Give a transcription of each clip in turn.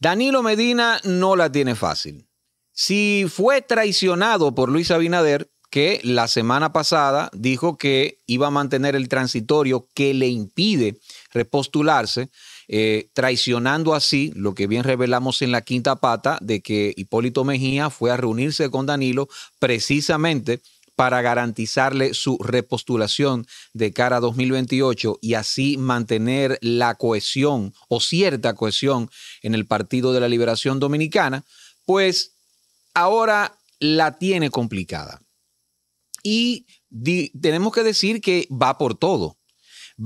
Danilo Medina no la tiene fácil. Si fue traicionado por Luis Abinader, que la semana pasada dijo que iba a mantener el transitorio que le impide repostularse, eh, traicionando así lo que bien revelamos en la quinta pata de que Hipólito Mejía fue a reunirse con Danilo precisamente para garantizarle su repostulación de cara a 2028 y así mantener la cohesión o cierta cohesión en el Partido de la Liberación Dominicana, pues ahora la tiene complicada. Y tenemos que decir que va por todo.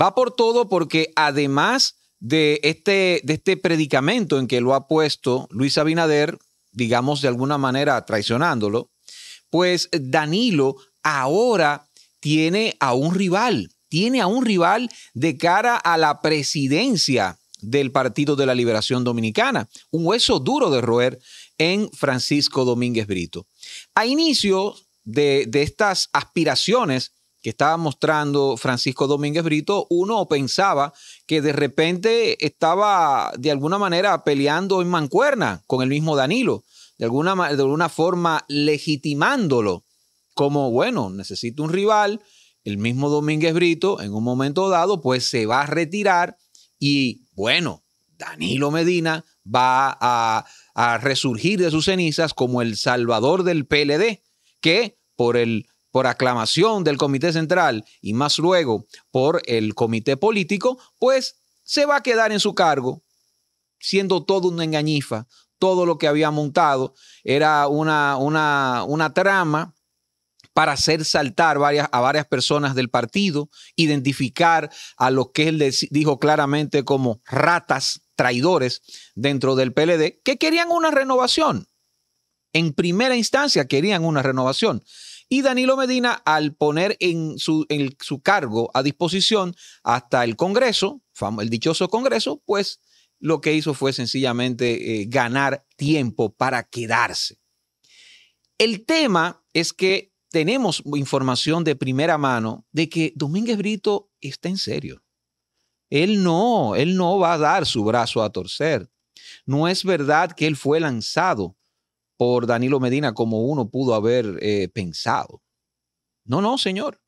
Va por todo porque además de este, de este predicamento en que lo ha puesto Luis Abinader, digamos de alguna manera traicionándolo, pues Danilo ahora tiene a un rival, tiene a un rival de cara a la presidencia del Partido de la Liberación Dominicana, un hueso duro de roer en Francisco Domínguez Brito. A inicio de, estas aspiraciones que estaba mostrando Francisco Domínguez Brito, uno pensaba que de repente estaba de alguna manera peleando en mancuerna con el mismo Danilo de alguna, de alguna forma legitimándolo como, bueno, necesito un rival, el mismo Domínguez Brito en un momento dado, pues se va a retirar y, bueno, Danilo Medina va a, a resurgir de sus cenizas como el salvador del PLD, que por el por aclamación del Comité Central y más luego por el Comité Político, pues se va a quedar en su cargo siendo todo una engañifa. Todo lo que había montado era una, una, trama para hacer saltar varias, a varias personas del partido, identificar a los que él les dijo claramente como ratas, traidores dentro del PLD, que querían una renovación. En primera instancia querían una renovación. Y Danilo Medina, al poner en su, en su cargo a disposición hasta el Congreso, el dichoso Congreso, pues lo que hizo fue sencillamente eh, ganar tiempo para quedarse. El tema es que tenemos información de primera mano de que Domínguez Brito está en serio. Él no, él no va a dar su brazo a torcer. No es verdad que él fue lanzado por Danilo Medina como uno pudo haber eh, pensado. No, no, señor.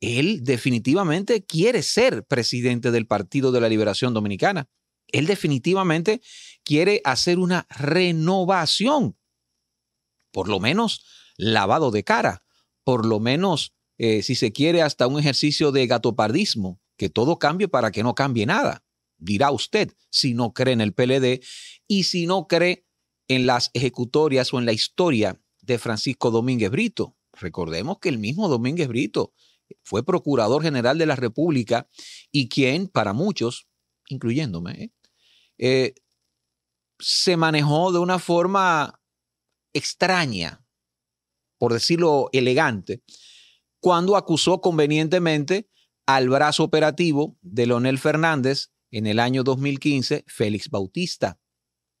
Él definitivamente quiere ser presidente del Partido de la Liberación Dominicana. Él definitivamente quiere hacer una renovación, por lo menos lavado de cara, por lo menos, eh, si se quiere, hasta un ejercicio de gatopardismo, que todo cambie para que no cambie nada, dirá usted, si no cree en el PLD y si no cree en las ejecutorias o en la historia de Francisco Domínguez Brito. Recordemos que el mismo Domínguez Brito fue procurador general de la República y quien para muchos, incluyéndome, ¿eh? Eh, se manejó de una forma extraña, por decirlo elegante, cuando acusó convenientemente al brazo operativo de Leonel Fernández en el año 2015, Félix Bautista,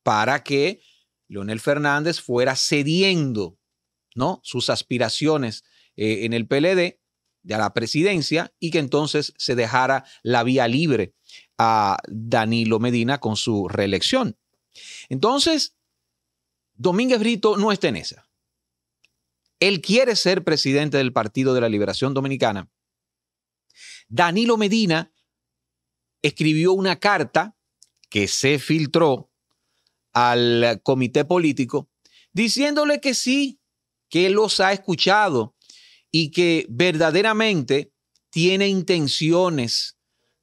para que Leonel Fernández fuera cediendo ¿no? sus aspiraciones eh, en el PLD de la presidencia y que entonces se dejara la vía libre a Danilo Medina con su reelección. Entonces, Domínguez Brito no está en esa. Él quiere ser presidente del Partido de la Liberación Dominicana. Danilo Medina escribió una carta que se filtró al comité político diciéndole que sí, que los ha escuchado y que verdaderamente tiene intenciones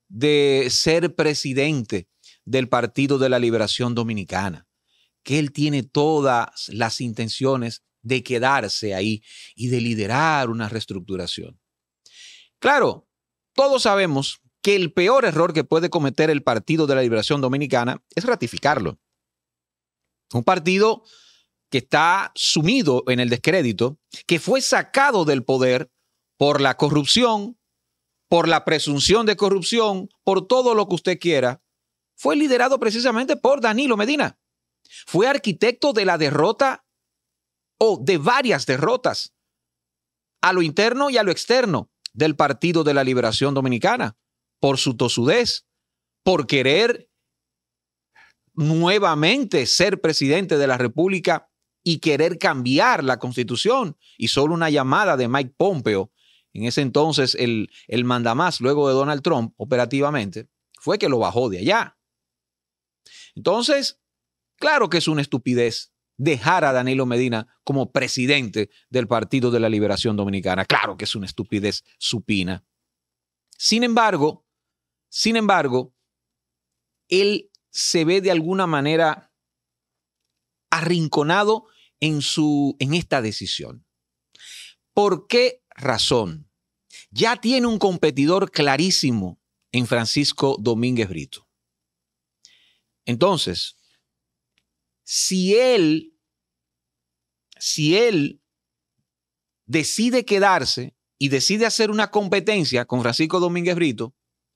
de ser presidente del Partido de la Liberación Dominicana, que él tiene todas las intenciones de quedarse ahí y de liderar una reestructuración. Claro, todos sabemos que el peor error que puede cometer el Partido de la Liberación Dominicana es ratificarlo. Un partido que está sumido en el descrédito, que fue sacado del poder por la corrupción, por la presunción de corrupción, por todo lo que usted quiera, fue liderado precisamente por Danilo Medina. Fue arquitecto de la derrota o de varias derrotas a lo interno y a lo externo del Partido de la Liberación Dominicana, por su tosudez, por querer nuevamente ser presidente de la República y querer cambiar la constitución. Y solo una llamada de Mike Pompeo en ese entonces el, el mandamás luego de Donald Trump operativamente, fue que lo bajó de allá. Entonces, claro que es una estupidez dejar a Danilo Medina como presidente del Partido de la Liberación Dominicana. Claro que es una estupidez supina. Sin embargo, sin embargo, él se ve de alguna manera arrinconado en, su, en esta decisión. ¿Por qué razón? ya tiene un competidor clarísimo en Francisco Domínguez Brito. Entonces, si él, si él decide quedarse y decide hacer una competencia con Francisco Domínguez Brito,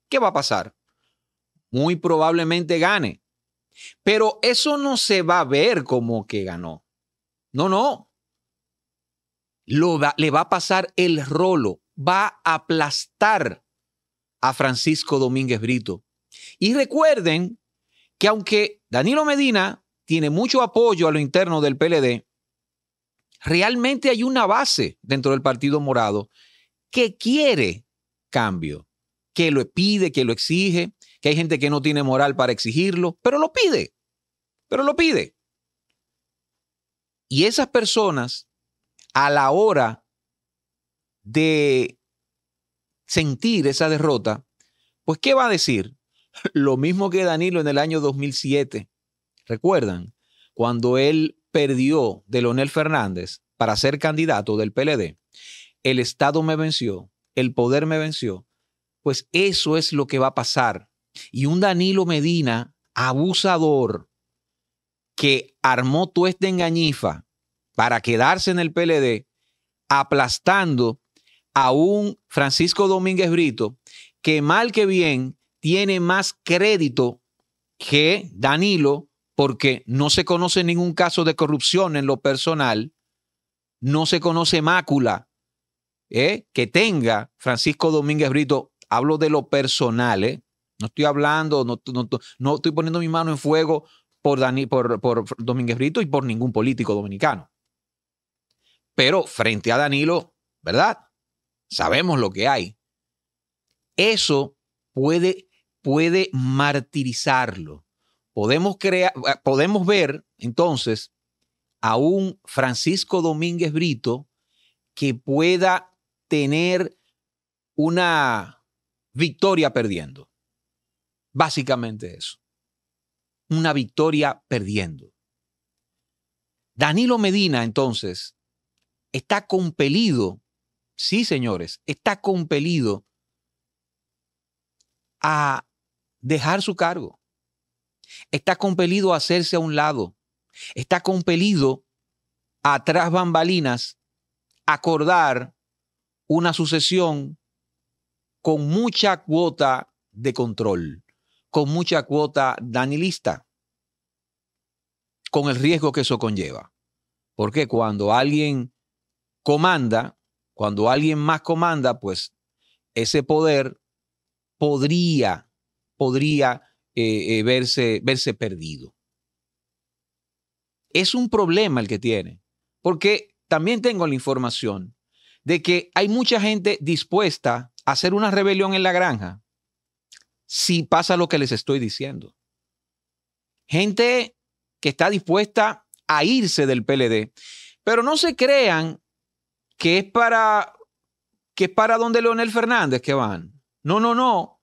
¿qué va a pasar? Muy probablemente gane. Pero eso no se va a ver como que ganó. No, no. Lo le va a pasar el rolo va a aplastar a Francisco Domínguez Brito. Y recuerden que aunque Danilo Medina tiene mucho apoyo a lo interno del PLD, realmente hay una base dentro del Partido Morado que quiere cambio, que lo pide, que lo exige, que hay gente que no tiene moral para exigirlo, pero lo pide, pero lo pide. Y esas personas, a la hora de sentir esa derrota, pues ¿qué va a decir? Lo mismo que Danilo en el año 2007. ¿Recuerdan? Cuando él perdió de Leonel Fernández para ser candidato del PLD, el Estado me venció, el poder me venció. Pues eso es lo que va a pasar. Y un Danilo Medina abusador que armó esta engañifa para quedarse en el PLD, aplastando a un Francisco Domínguez Brito que mal que bien tiene más crédito que Danilo porque no se conoce ningún caso de corrupción en lo personal, no se conoce mácula eh, que tenga Francisco Domínguez Brito. Hablo de lo personal, eh. no estoy hablando, no, estoy poniendo mi mano en fuego por, por, por Domínguez Brito y por ningún político dominicano. Pero frente a Danilo, ¿verdad? sabemos lo que hay. Eso puede, puede martirizarlo. Podemos, crear, eh, podemos ver entonces a un Francisco Domínguez Brito que pueda tener una victoria perdiendo. Básicamente eso. Una victoria perdiendo. Danilo Medina, entonces, está compelido sí señores, está compelido a dejar su cargo. Está compelido a hacerse a un lado. Está compelido a, tras bambalinas acordar una sucesión con mucha cuota de control, con mucha cuota danilista, con el riesgo que eso conlleva. Porque cuando alguien comanda, cuando alguien más comanda, pues ese poder podría, podría eh, eh, verse, verse perdido. Es un problema el que tiene, porque también tengo la información de que hay mucha gente dispuesta a hacer una rebelión en la granja si pasa lo que les estoy diciendo. Gente que está dispuesta a irse del PLD. Pero no se crean que es para que es para donde Leonel Fernández que van. No, no, no.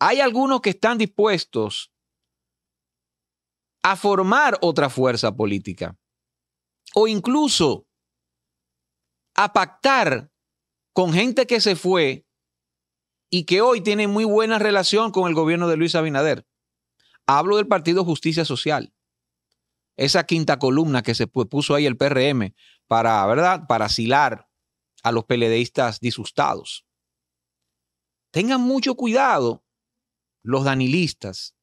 Hay algunos que están dispuestos a formar otra fuerza política o incluso a pactar con gente que se fue y que hoy tiene muy buena relación con el gobierno de Luis Abinader. Hablo del Partido Justicia Social, esa quinta columna que se puso ahí el PRM para, ¿verdad? Para asilar a los peledeístas disustados Tengan mucho cuidado los danilistas.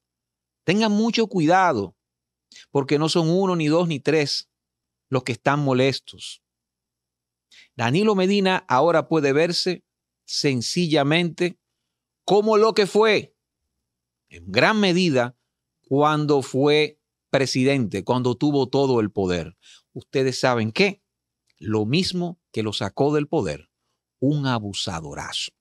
Tengan mucho cuidado, porque no son uno, ni dos, ni tres los que están molestos. Danilo Medina ahora puede verse sencillamente como lo que fue, en gran medida, cuando fue presidente, cuando tuvo todo el poder. Ustedes saben qué, lo mismo que lo sacó del poder, un abusadorazo.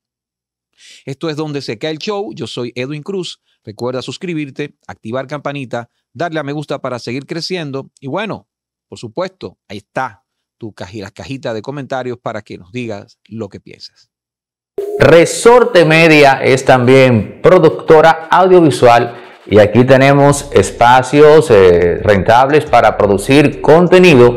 Esto es donde se cae el show. Yo soy Edwin Cruz. Recuerda suscribirte, activar campanita, darle a me gusta para seguir creciendo. Y bueno, por supuesto, ahí está tu cajita, de comentarios para que nos digas lo que piensas. Resorte Media es también productora audiovisual y aquí tenemos espacios eh, rentables para producir contenido